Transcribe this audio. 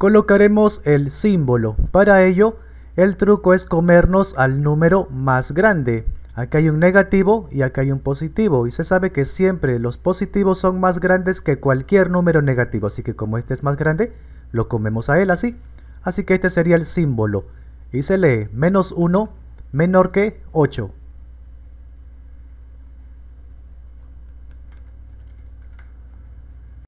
colocaremos el símbolo. Para ello, el truco es comernos al número más grande. aquí hay un negativo y acá hay un positivo. Y se sabe que siempre los positivos son más grandes que cualquier número negativo. Así que como este es más grande, lo comemos a él así. Así que este sería el símbolo. Y se lee menos 1 menor que 8.